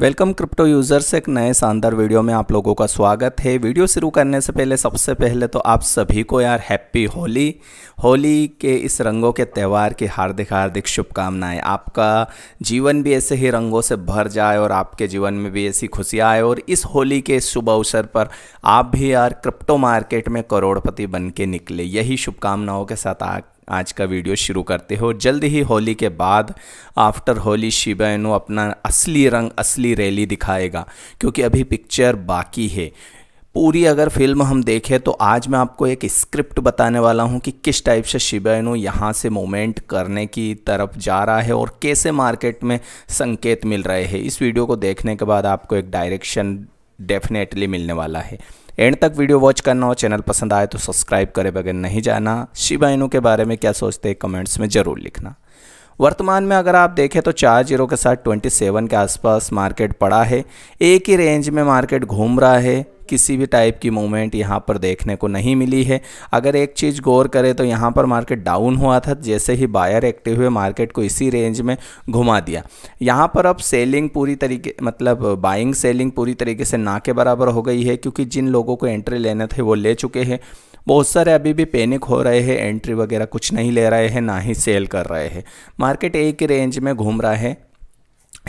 welcome crypto users एक नए शानदार वीडियो में आप लोगों का स्वागत है वीडियो शुरू करने से पहले सबसे पहले तो आप सभी को यार हैप्पी होली होली के इस रंगों के त्यौहार की हार्दिक हार्दिक शुभकामनाएं आपका जीवन भी ऐसे ही रंगों से भर जाए और आपके जीवन में भी ऐसी खुशियाँ आए और इस होली के शुभ अवसर पर आप भी यार क्रिप्टो मार्केट में करोड़पति बन के निकले यही शुभकामनाओं के साथ आज का वीडियो शुरू करते हो और जल्द ही होली के बाद आफ्टर होली शिबा अपना असली रंग असली रैली दिखाएगा क्योंकि अभी पिक्चर बाकी है पूरी अगर फिल्म हम देखें तो आज मैं आपको एक स्क्रिप्ट बताने वाला हूं कि किस टाइप से शिबा यहां यहाँ से मूवमेंट करने की तरफ जा रहा है और कैसे मार्केट में संकेत मिल रहे हैं इस वीडियो को देखने के बाद आपको एक डायरेक्शन डेफिनेटली मिलने वाला है एंड तक वीडियो वॉच करना हो चैनल पसंद आए तो सब्सक्राइब करे बगैर नहीं जाना शिबा के बारे में क्या सोचते हैं कमेंट्स में ज़रूर लिखना वर्तमान में अगर आप देखें तो चार जीरो के साथ 27 के आसपास मार्केट पड़ा है एक ही रेंज में मार्केट घूम रहा है किसी भी टाइप की मूवमेंट यहाँ पर देखने को नहीं मिली है अगर एक चीज़ गौर करें तो यहाँ पर मार्केट डाउन हुआ था जैसे ही बायर एक्टिव हुए मार्केट को इसी रेंज में घुमा दिया यहाँ पर अब सेलिंग पूरी तरीके मतलब बाइंग सेलिंग पूरी तरीके से ना के बराबर हो गई है क्योंकि जिन लोगों को एंट्री लेने थे वो ले चुके हैं बहुत सारे अभी भी पैनिक हो रहे हैं एंट्री वगैरह कुछ नहीं ले रहे हैं ना ही सेल कर रहे हैं मार्केट एक ही रेंज में घूम रहा है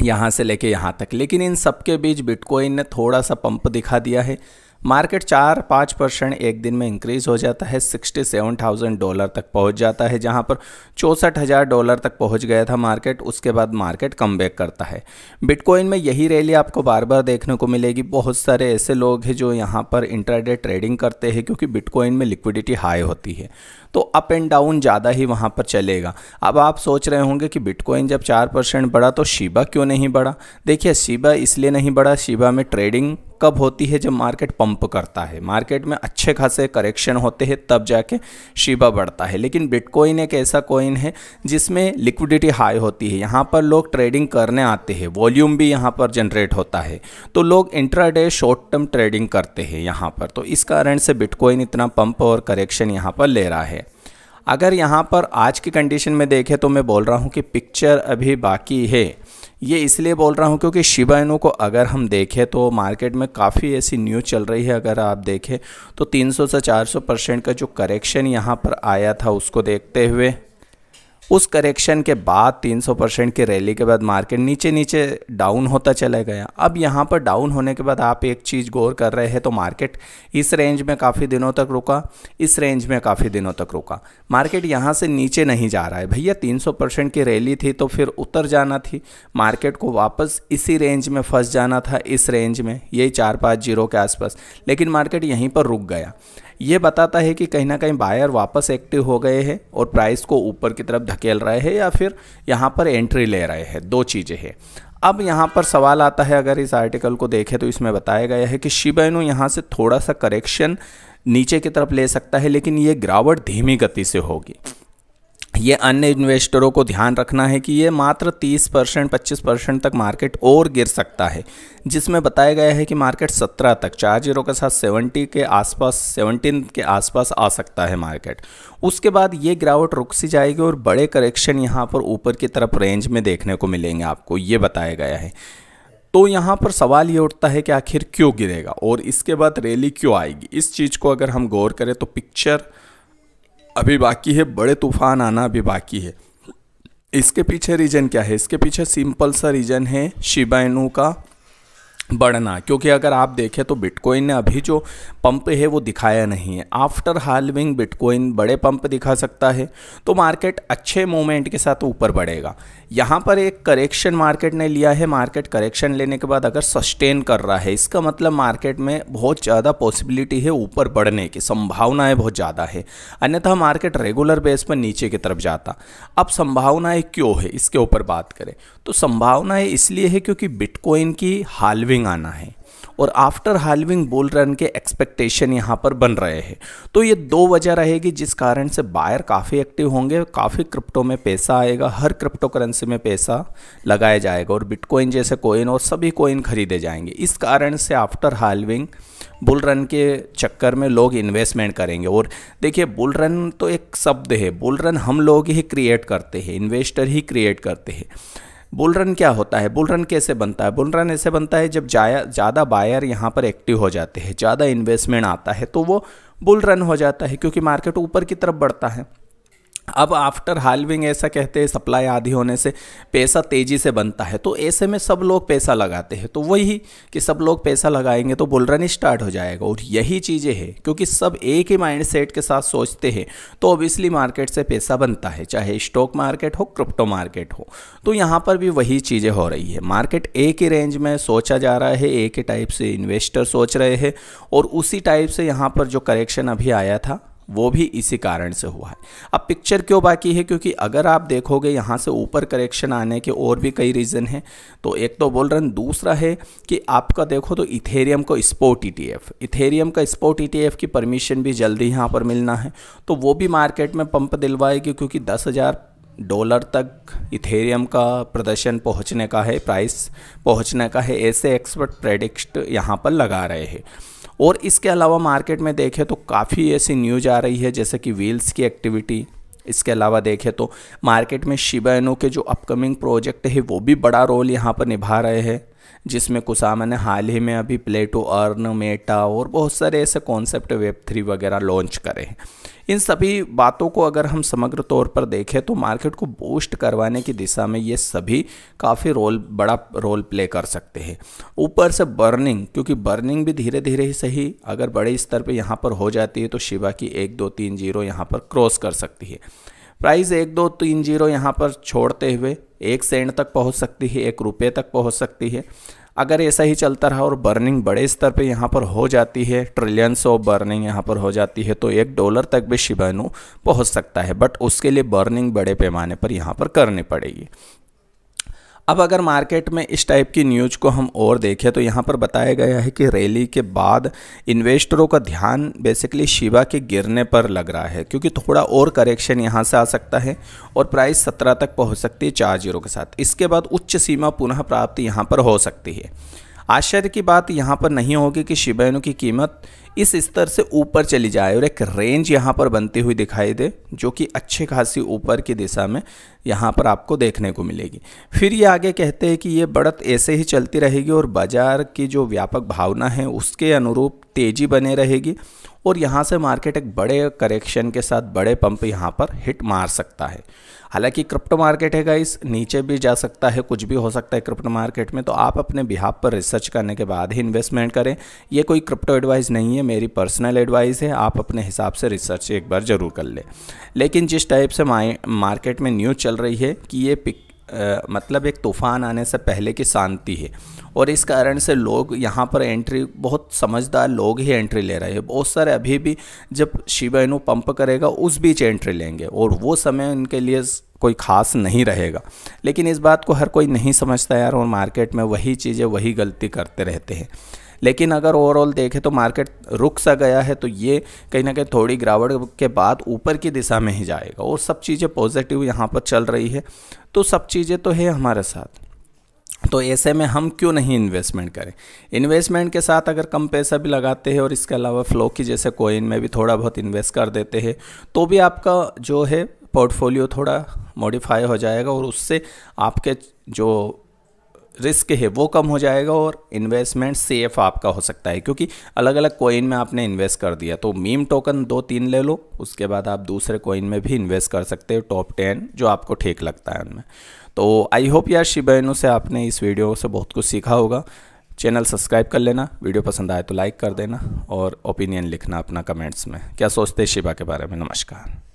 यहाँ से लेके यहाँ तक लेकिन इन सब के बीच बिटकॉइन ने थोड़ा सा पंप दिखा दिया है मार्केट चार पाँच परसेंट एक दिन में इंक्रीज हो जाता है सिक्सटी सेवन थाउजेंड डॉलर तक पहुंच जाता है जहां पर चौंसठ हज़ार डॉलर तक पहुंच गया था मार्केट उसके बाद मार्केट कम बैक करता है बिटकॉइन में यही रैली आपको बार बार देखने को मिलेगी बहुत सारे ऐसे लोग हैं जो यहाँ पर इंटरडे ट्रेडिंग करते हैं क्योंकि बिटकॉइन में लिक्विडिटी हाई होती है तो अप एंड डाउन ज़्यादा ही वहाँ पर चलेगा अब आप सोच रहे होंगे कि बिटकॉइन जब चार परसेंट बढ़ा तो शिबा क्यों नहीं बढ़ा देखिए शिबा इसलिए नहीं बढ़ा शिबा में ट्रेडिंग कब होती है जब मार्केट पंप करता है मार्केट में अच्छे खासे करेक्शन होते हैं तब जाके शिबा बढ़ता है लेकिन बिटकॉइन एक ऐसा कॉइन है जिसमें लिक्विडिटी हाई होती है यहाँ पर लोग ट्रेडिंग करने आते हैं वॉल्यूम भी यहाँ पर जनरेट होता है तो लोग इंट्राडे शॉर्ट टर्म ट्रेडिंग करते हैं यहाँ पर तो इस कारण से बिटकॉइन इतना पंप और करेक्शन यहाँ पर ले रहा है अगर यहाँ पर आज की कंडीशन में देखें तो मैं बोल रहा हूँ कि पिक्चर अभी बाकी है ये इसलिए बोल रहा हूँ क्योंकि शिबाइनों को अगर हम देखें तो मार्केट में काफ़ी ऐसी न्यूज़ चल रही है अगर आप देखें तो 300 से 400 परसेंट का जो करेक्शन यहाँ पर आया था उसको देखते हुए उस करेक्शन के बाद 300 परसेंट की रैली के बाद मार्केट नीचे नीचे डाउन होता चला गया अब यहाँ पर डाउन होने के बाद आप एक चीज़ गौर कर रहे हैं तो मार्केट इस रेंज में काफ़ी दिनों तक रुका इस रेंज में काफ़ी दिनों तक रुका मार्केट यहाँ से नीचे नहीं जा रहा है भैया 300 परसेंट की रैली थी तो फिर उतर जाना थी मार्केट को वापस इसी रेंज में फंस जाना था इस रेंज में यही चार पाँच जीरो के आसपास लेकिन मार्केट यहीं पर रुक गया ये बताता है कि कहीं ना कहीं बायर वापस एक्टिव हो गए हैं और प्राइस को ऊपर की तरफ धकेल रहे हैं या फिर यहाँ पर एंट्री ले रहे हैं दो चीज़ें हैं अब यहाँ पर सवाल आता है अगर इस आर्टिकल को देखें तो इसमें बताया गया है कि शिबैनो यहाँ से थोड़ा सा करेक्शन नीचे की तरफ ले सकता है लेकिन ये गिरावट धीमी गति से होगी ये अन्य इन्वेस्टरों को ध्यान रखना है कि ये मात्र 30 परसेंट पच्चीस परसेंट तक मार्केट और गिर सकता है जिसमें बताया गया है कि मार्केट 17 तक चार जीरो के साथ 70 के आसपास 17 के आसपास आ सकता है मार्केट उसके बाद ये गिरावट रुक सी जाएगी और बड़े करेक्शन यहाँ पर ऊपर की तरफ रेंज में देखने को मिलेंगे आपको ये बताया गया है तो यहाँ पर सवाल ये उठता है कि आखिर क्यों गिरेगा और इसके बाद रैली क्यों आएगी इस चीज़ को अगर हम गौर करें तो पिक्चर अभी बाकी है बड़े तूफान आना अभी बाकी है इसके पीछे रीजन क्या है इसके पीछे सिंपल सा रीजन है शिबाइनू का बढ़ना क्योंकि अगर आप देखें तो बिटकॉइन ने अभी जो पंप है वो दिखाया नहीं है आफ्टर हालविंग बिटकॉइन बड़े पंप दिखा सकता है तो मार्केट अच्छे मोमेंट के साथ ऊपर बढ़ेगा यहाँ पर एक करेक्शन मार्केट ने लिया है मार्केट करेक्शन लेने के बाद अगर सस्टेन कर रहा है इसका मतलब मार्केट में बहुत ज़्यादा पॉसिबिलिटी है ऊपर बढ़ने की संभावनाएँ बहुत ज़्यादा है अन्यथा मार्केट रेगुलर बेस पर नीचे की तरफ जाता अब संभावनाएँ क्यों है इसके ऊपर बात करें तो संभावनाएँ इसलिए है क्योंकि बिटकॉइन की हालविंग हाल्विंग आना है और आफ्टर हाल्विंग बुल रन के एक्सपेक्टेशन यहाँ पर बन रहे हैं तो ये दो वजह रहेगी जिस कारण से बायर काफ़ी एक्टिव होंगे काफ़ी क्रिप्टो में पैसा आएगा हर क्रिप्टो करेंसी में पैसा लगाया जाएगा और बिटकॉइन जैसे कोइन और सभी कोइन खरीदे जाएंगे इस कारण से आफ्टर हालविंग बुल रन के चक्कर में लोग इन्वेस्टमेंट करेंगे और देखिए बुल रन तो एक शब्द है बुल रन हम लोग ही क्रिएट करते हैं इन्वेस्टर ही क्रिएट करते हैं बुल रन क्या होता है बुल रन कैसे बनता है बुल रन ऐसे बनता है जब ज़्यादा बायर यहाँ पर एक्टिव हो जाते हैं ज़्यादा इन्वेस्टमेंट आता है तो वो बुल रन हो जाता है क्योंकि मार्केट ऊपर की तरफ बढ़ता है अब आफ्टर हालविंग ऐसा कहते हैं सप्लाई आधी होने से पैसा तेज़ी से बनता है तो ऐसे में सब लोग पैसा लगाते हैं तो वही कि सब लोग पैसा लगाएंगे तो बोल रन स्टार्ट हो जाएगा और यही चीज़ें हैं क्योंकि सब एक ही माइंड सेट के साथ सोचते हैं तो ऑब्वियसली मार्केट से पैसा बनता है चाहे स्टॉक मार्केट हो क्रिप्टो मार्केट हो तो यहाँ पर भी वही चीज़ें हो रही है मार्केट एक ही रेंज में सोचा जा रहा है एक ही टाइप से इन्वेस्टर सोच रहे हैं और उसी टाइप से यहाँ पर जो करेक्शन अभी आया था वो भी इसी कारण से हुआ है अब पिक्चर क्यों बाकी है क्योंकि अगर आप देखोगे यहाँ से ऊपर करेक्शन आने के और भी कई रीज़न हैं तो एक तो बोल रहे दूसरा है कि आपका देखो तो इथेरियम को स्पोर्ट ई इथेरियम का स्पोर्ट ई e की परमिशन भी जल्दी यहाँ पर मिलना है तो वो भी मार्केट में पंप दिलवाएगी क्योंकि दस हज़ार डॉलर तक इथेरियम का प्रदर्शन पहुँचने का है प्राइस पहुँचने का है ऐसे एक्सपर्ट प्रेडिक्ट यहाँ पर लगा रहे हैं और इसके अलावा मार्केट में देखें तो काफ़ी ऐसी न्यूज आ रही है जैसे कि व्हील्स की एक्टिविटी इसके अलावा देखें तो मार्केट में शिबाइनो के जो अपकमिंग प्रोजेक्ट है वो भी बड़ा रोल यहाँ पर निभा रहे हैं जिसमें कुसामा ने हाल ही में अभी प्ले टू अर्न मेटा और बहुत सारे ऐसे कॉन्सेप्ट वेब थ्री वगैरह लॉन्च करे हैं इन सभी बातों को अगर हम समग्र तौर पर देखें तो मार्केट को बूस्ट करवाने की दिशा में ये सभी काफ़ी रोल बड़ा रोल प्ले कर सकते हैं ऊपर से बर्निंग क्योंकि बर्निंग भी धीरे धीरे ही सही अगर बड़े स्तर पर यहाँ पर हो जाती है तो शिवा की एक दो तीन जीरो यहाँ पर क्रॉस कर सकती है प्राइस एक दो तीन जीरो यहाँ पर छोड़ते हुए एक सेंट तक पहुंच सकती है एक रुपये तक पहुंच सकती है अगर ऐसा ही चलता रहा और बर्निंग बड़े स्तर पे यहाँ पर हो जाती है ट्रिलियंस ऑफ बर्निंग यहाँ पर हो जाती है तो एक डॉलर तक भी शिबानु पहुँच सकता है बट उसके लिए बर्निंग बड़े पैमाने पर यहाँ पर करनी पड़ेगी अब अगर मार्केट में इस टाइप की न्यूज को हम और देखें तो यहाँ पर बताया गया है कि रैली के बाद इन्वेस्टरों का ध्यान बेसिकली शिवा के गिरने पर लग रहा है क्योंकि थोड़ा और करेक्शन यहाँ से आ सकता है और प्राइस सत्रह तक पहुँच सकती है चार जीरो के साथ इसके बाद उच्च सीमा पुनः प्राप्ति यहाँ पर हो सकती है आश्चर्य की बात यहाँ पर नहीं होगी कि शिबैनों की कीमत इस स्तर से ऊपर चली जाए और एक रेंज यहाँ पर बनती हुई दिखाई दे जो कि अच्छे खासी ऊपर की दिशा में यहाँ पर आपको देखने को मिलेगी फिर ये आगे कहते हैं कि ये बढ़त ऐसे ही चलती रहेगी और बाज़ार की जो व्यापक भावना है उसके अनुरूप तेज़ी बने रहेगी और यहाँ से मार्केट एक बड़े करेक्शन के साथ बड़े पंप यहाँ पर हिट मार सकता है हालांकि क्रिप्टो मार्केट है गाइस नीचे भी जा सकता है कुछ भी हो सकता है क्रिप्टो मार्केट में तो आप अपने बिहाब पर रिसर्च करने के बाद ही इन्वेस्टमेंट करें ये कोई क्रिप्टो एडवाइस नहीं है मेरी पर्सनल एडवाइस है आप अपने हिसाब से रिसर्च एक बार ज़रूर कर लें लेकिन जिस टाइप से मार्केट में न्यूज़ चल रही है कि ये पिक आ, मतलब एक तूफ़ान आने से पहले की शांति है और इस कारण से लोग यहाँ पर एंट्री बहुत समझदार लोग ही एंट्री ले रहे हैं बहुत सारे अभी भी जब शिवाइनु पंप करेगा उस बीच एंट्री लेंगे और वो समय उनके लिए कोई ख़ास नहीं रहेगा लेकिन इस बात को हर कोई नहीं समझता यार और मार्केट में वही चीज़ें वही गलती करते रहते हैं लेकिन अगर ओवरऑल देखें तो मार्केट रुक सा गया है तो ये कहीं ना कहीं थोड़ी गिरावट के बाद ऊपर की दिशा में ही जाएगा और सब चीज़ें पॉजिटिव यहाँ पर चल रही है तो सब चीज़ें तो है हमारे साथ तो ऐसे में हम क्यों नहीं इन्वेस्टमेंट करें इन्वेस्टमेंट के साथ अगर कम पैसा भी लगाते हैं और इसके अलावा फ्लो की जैसे कोइन में भी थोड़ा बहुत इन्वेस्ट कर देते हैं तो भी आपका जो है पोर्टफोलियो थोड़ा मॉडिफाई हो जाएगा और उससे आपके जो रिस्क है वो कम हो जाएगा और इन्वेस्टमेंट सेफ आपका हो सकता है क्योंकि अलग अलग कॉइन में आपने इन्वेस्ट कर दिया तो मीम टोकन दो तीन ले लो उसके बाद आप दूसरे कोइन में भी इन्वेस्ट कर सकते हो टॉप टेन जो आपको ठीक लगता है उनमें तो आई होप यार शिबैनों से आपने इस वीडियो से बहुत कुछ सीखा होगा चैनल सब्सक्राइब कर लेना वीडियो पसंद आए तो लाइक कर देना और ओपिनियन लिखना अपना कमेंट्स में क्या सोचते हैं शिबा के बारे में नमस्कार